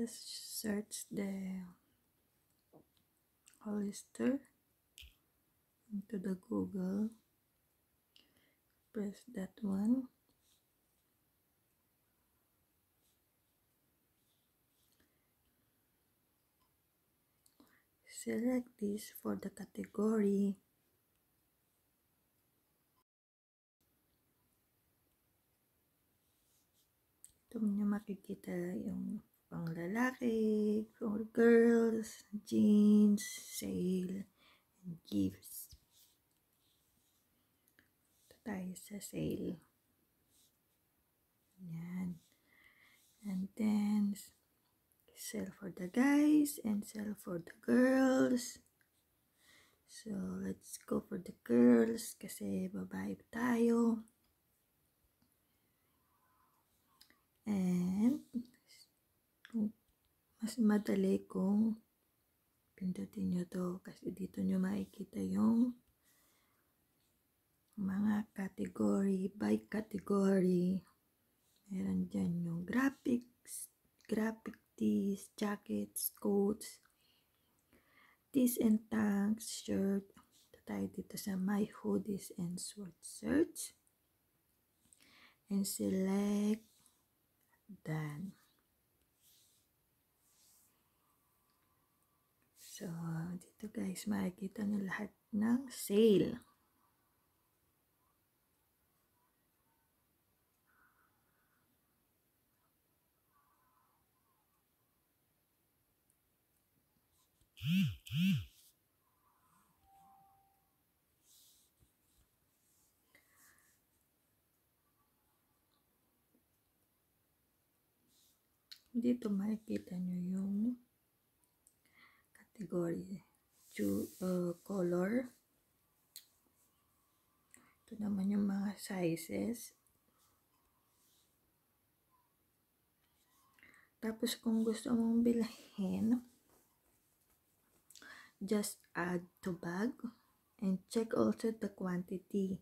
just search the Hollister into the Google press that one select this for the category ito nyo makikita yung pang lalaki, for girls, jeans, sale, and gifts. Ito tayo sa sale. Yan. And then, sell for the guys and sell for the girls. So, let's go for the girls kasi babae tayo. And mas madali kung pindutin nyo to kasi dito nyo makikita yung mga category by category meron dyan yung graphics graphic tees, jackets, coats tees and tanks, shirt ito tayo dito sa my hoodies and sweatshirts and select Ito guys, makikita nyo lahat ng sale. Dito makikita nyo yung category to uh, color. Ito naman yung mga sizes. Tapos kung gusto mong bilhin, just add to bag and check also the quantity.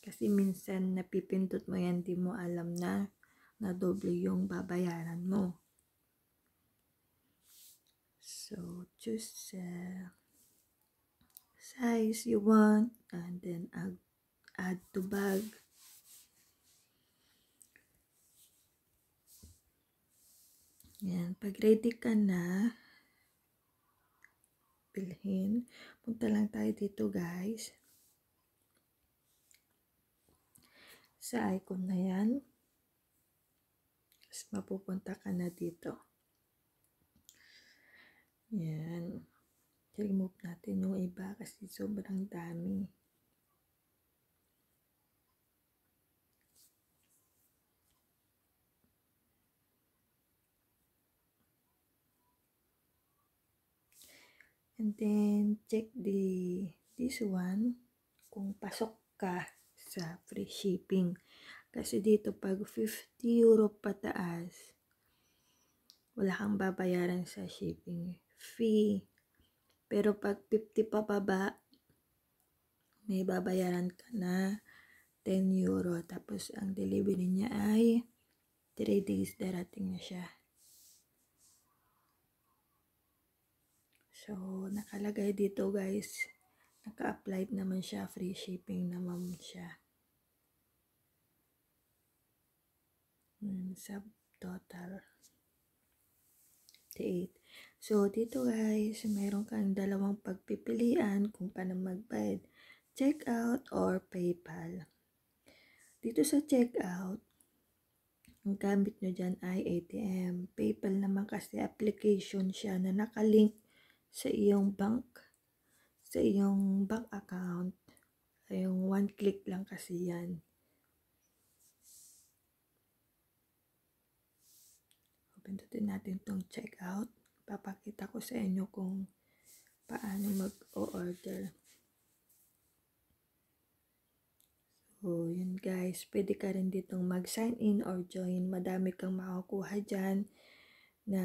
Kasi minsan napipindot mo yan, di mo alam na na doble yung babayaran mo. choose uh, size you want and then add, add to bag yan pag ready ka na bilhin punta lang tayo dito guys sa icon na yan mas mapupunta ka na dito yan. I-remove natin yung iba kasi sobrang dami. And then, check the this one kung pasok ka sa free shipping. Kasi dito, pag 50 euro pataas, wala kang babayaran sa shipping fee. Pero pag 50 pababa, may babayaran ka na 10 euro. Tapos ang delivery niya ay 3 days darating na siya. So, nakalagay dito guys, naka apply naman siya, free shipping naman siya. Hmm, Subtotal. 58. So, dito guys, meron kang dalawang pagpipilian kung paano magbayad. Checkout or PayPal. Dito sa checkout, ang gamit nyo dyan ay ATM. PayPal naman kasi application siya na nakalink sa iyong bank, sa iyong bank account. Yung one click lang kasi yan. pindutin natin tong check out. Papakita ko sa inyo kung paano mag-order. So, yun guys. Pwede ka rin ditong mag-sign in or join. Madami kang makukuha dyan na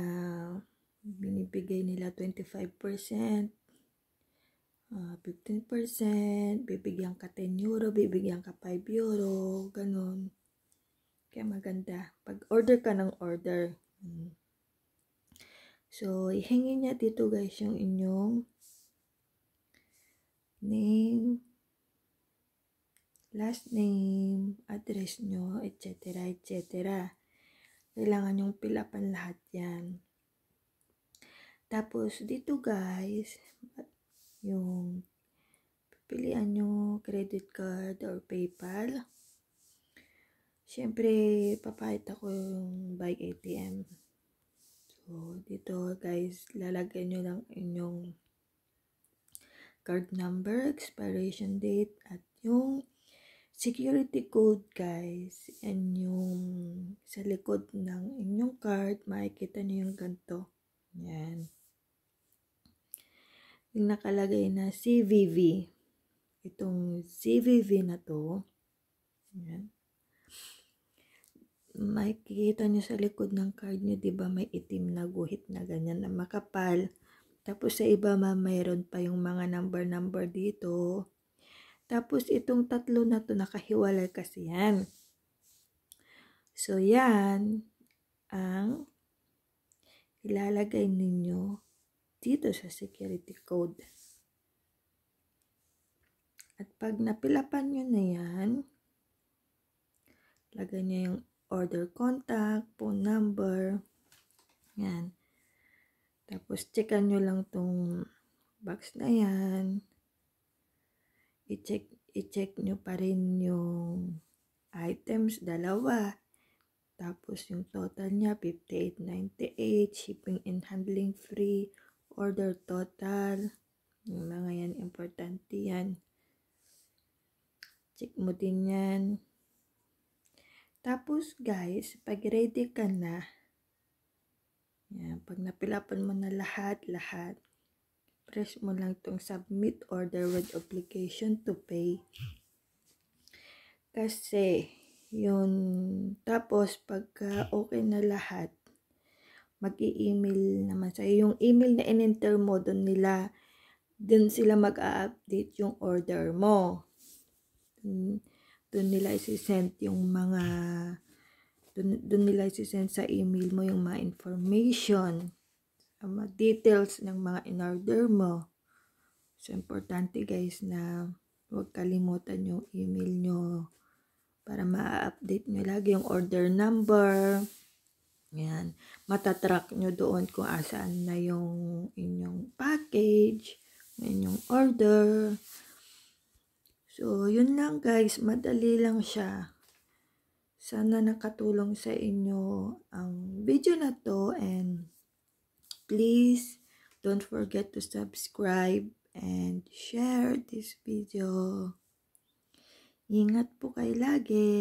binibigay nila 25%. Uh, 15%, bibigyan ka 10 euro, bibigyan ka 5 euro, ganun. Kaya maganda. Pag order ka ng order, Mm. So, ihingin niya dito guys yung inyong name, last name, address nyo, etc. etc. Kailangan yung pilapan lahat yan. Tapos, dito guys, yung pipilian nyo credit card or PayPal. Siyempre, papahit ako yung bike ATM. So, dito guys, lalagyan nyo lang inyong card number, expiration date, at yung security code guys. And yung sa likod ng inyong card, makikita nyo yung ganito. Yan. Yung nakalagay na CVV. Itong CVV na to. Yan makikita nyo sa likod ng card niyo, di ba may itim na guhit na ganyan na makapal. Tapos sa iba ma, mayroon pa yung mga number-number dito. Tapos itong tatlo na to nakahiwalay kasi yan. So yan ang ilalagay ninyo dito sa security code. At pag napilapan nyo na yan, lagay nyo yung order contact, phone number. Yan. Tapos, checkan nyo lang tong box na yan. I-check, i-check nyo pa rin yung items, dalawa. Tapos, yung total niya, 58.98. Shipping and handling free. Order total. Yung mga yan, importante yan. Check mo din yan. Tapos guys, pag ready ka na, yan, pag napilapan mo na lahat-lahat, press mo lang tong submit order with obligation to pay. Kasi, yun, tapos pagka okay na lahat, mag-i-email naman sa'yo. Yung email na in-enter mo, doon nila, doon sila mag-update a yung order mo. Dun, hmm doon nila isi-send yung mga doon nila isi-send sa email mo yung mga information mga details ng mga in-order mo so importante guys na huwag kalimutan yung email nyo para ma-update nyo lagi yung order number yan matatrack nyo doon kung asaan na yung inyong package inyong order So, yun lang guys. Madali lang siya. Sana nakatulong sa inyo ang video na to and please don't forget to subscribe and share this video. Ingat po kayo lagi.